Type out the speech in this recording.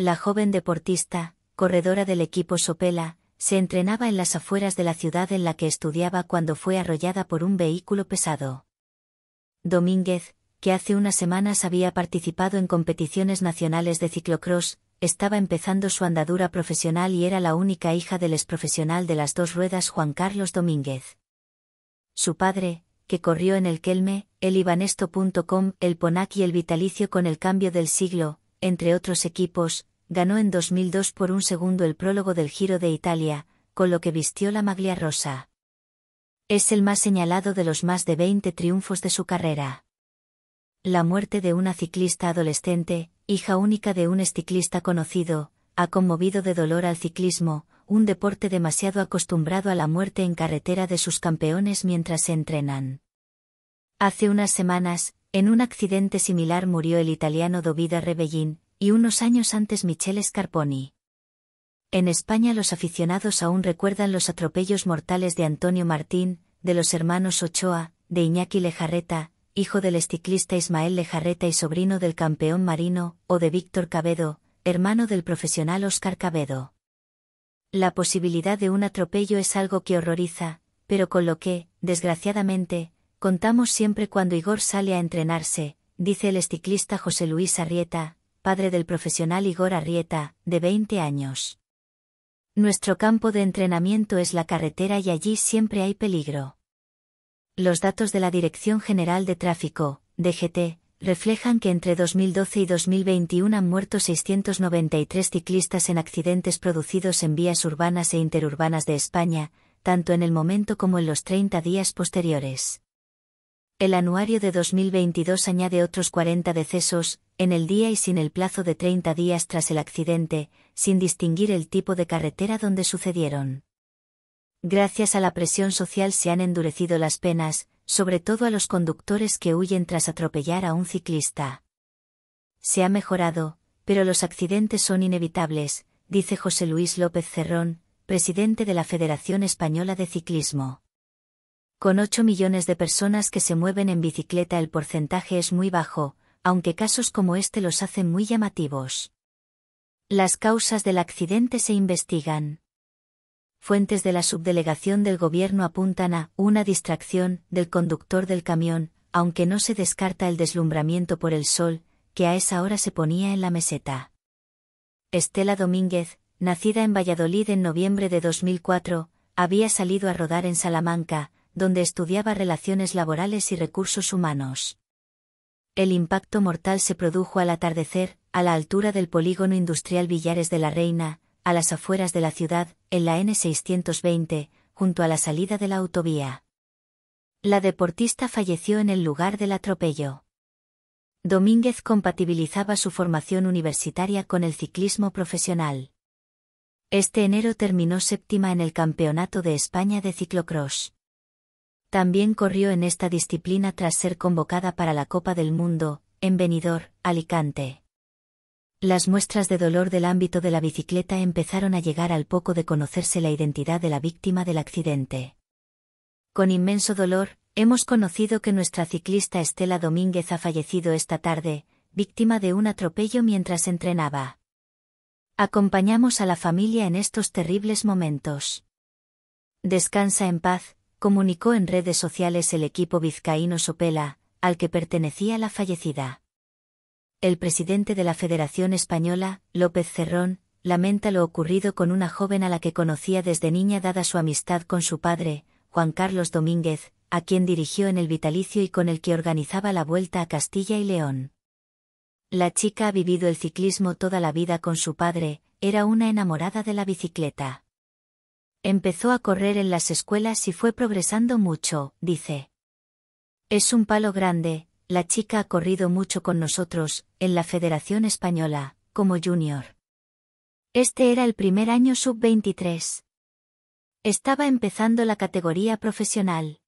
La joven deportista, corredora del equipo Sopela, se entrenaba en las afueras de la ciudad en la que estudiaba cuando fue arrollada por un vehículo pesado. Domínguez, que hace unas semanas había participado en competiciones nacionales de ciclocross, estaba empezando su andadura profesional y era la única hija del profesional de las dos ruedas Juan Carlos Domínguez. Su padre, que corrió en el Kelme, el Ibanesto.com, el Ponac y el Vitalicio con el cambio del siglo, entre otros equipos, ganó en 2002 por un segundo el prólogo del Giro de Italia, con lo que vistió la maglia rosa. Es el más señalado de los más de 20 triunfos de su carrera. La muerte de una ciclista adolescente, hija única de un ciclista conocido, ha conmovido de dolor al ciclismo, un deporte demasiado acostumbrado a la muerte en carretera de sus campeones mientras se entrenan. Hace unas semanas, en un accidente similar murió el italiano Dovida Rebellin, y unos años antes Michele Scarponi. En España los aficionados aún recuerdan los atropellos mortales de Antonio Martín, de los hermanos Ochoa, de Iñaki Lejarreta, hijo del ciclista Ismael Lejarreta y sobrino del campeón marino, o de Víctor Cabedo, hermano del profesional Oscar Cabedo. La posibilidad de un atropello es algo que horroriza, pero con lo que, desgraciadamente, contamos siempre cuando Igor sale a entrenarse, dice el ciclista José Luis Arrieta, padre del profesional Igor Arrieta, de 20 años. Nuestro campo de entrenamiento es la carretera y allí siempre hay peligro. Los datos de la Dirección General de Tráfico, DGT, reflejan que entre 2012 y 2021 han muerto 693 ciclistas en accidentes producidos en vías urbanas e interurbanas de España, tanto en el momento como en los 30 días posteriores. El anuario de 2022 añade otros 40 decesos, en el día y sin el plazo de 30 días tras el accidente, sin distinguir el tipo de carretera donde sucedieron. Gracias a la presión social se han endurecido las penas, sobre todo a los conductores que huyen tras atropellar a un ciclista. Se ha mejorado, pero los accidentes son inevitables, dice José Luis López Cerrón, presidente de la Federación Española de Ciclismo. Con 8 millones de personas que se mueven en bicicleta el porcentaje es muy bajo, aunque casos como este los hacen muy llamativos. Las causas del accidente se investigan. Fuentes de la subdelegación del gobierno apuntan a una distracción del conductor del camión, aunque no se descarta el deslumbramiento por el sol, que a esa hora se ponía en la meseta. Estela Domínguez, nacida en Valladolid en noviembre de 2004, había salido a rodar en Salamanca, donde estudiaba relaciones laborales y recursos humanos. El impacto mortal se produjo al atardecer, a la altura del polígono industrial Villares de la Reina, a las afueras de la ciudad, en la N620, junto a la salida de la autovía. La deportista falleció en el lugar del atropello. Domínguez compatibilizaba su formación universitaria con el ciclismo profesional. Este enero terminó séptima en el Campeonato de España de Ciclocross. También corrió en esta disciplina tras ser convocada para la Copa del Mundo, en Benidorm, Alicante. Las muestras de dolor del ámbito de la bicicleta empezaron a llegar al poco de conocerse la identidad de la víctima del accidente. Con inmenso dolor, hemos conocido que nuestra ciclista Estela Domínguez ha fallecido esta tarde, víctima de un atropello mientras entrenaba. Acompañamos a la familia en estos terribles momentos. Descansa en paz, comunicó en redes sociales el equipo vizcaíno Sopela, al que pertenecía la fallecida. El presidente de la Federación Española, López Cerrón, lamenta lo ocurrido con una joven a la que conocía desde niña dada su amistad con su padre, Juan Carlos Domínguez, a quien dirigió en el vitalicio y con el que organizaba la vuelta a Castilla y León. La chica ha vivido el ciclismo toda la vida con su padre, era una enamorada de la bicicleta. Empezó a correr en las escuelas y fue progresando mucho, dice. Es un palo grande, la chica ha corrido mucho con nosotros, en la Federación Española, como junior. Este era el primer año sub-23. Estaba empezando la categoría profesional.